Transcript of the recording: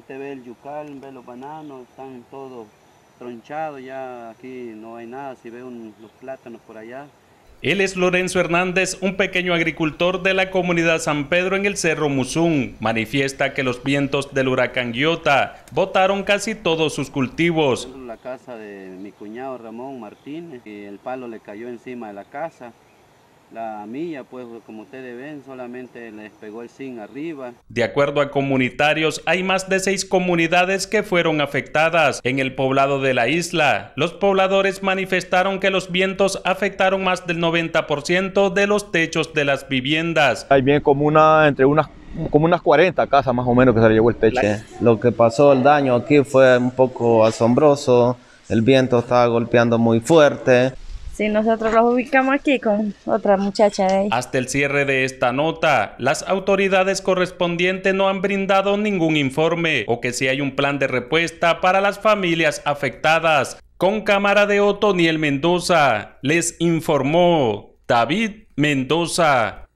usted ve el yucal, ve los bananos, están todos tronchados, ya aquí no hay nada, si ve los plátanos por allá. Él es Lorenzo Hernández, un pequeño agricultor de la comunidad San Pedro en el Cerro Musún. Manifiesta que los vientos del huracán Guiota botaron casi todos sus cultivos. La casa de mi cuñado Ramón Martínez, el palo le cayó encima de la casa la milla, pues como ustedes ven, solamente les pegó el zinc arriba. De acuerdo a comunitarios, hay más de seis comunidades que fueron afectadas en el poblado de la isla. Los pobladores manifestaron que los vientos afectaron más del 90% de los techos de las viviendas. Hay bien como una, entre unas como unas 40 casas más o menos que se le llevó el techo. Lo que pasó, el daño aquí fue un poco asombroso. El viento estaba golpeando muy fuerte. Sí, nosotros los ubicamos aquí con otra muchacha Hasta el cierre de esta nota, las autoridades correspondientes no han brindado ningún informe o que si hay un plan de respuesta para las familias afectadas. Con cámara de Otoniel Mendoza, les informó David Mendoza.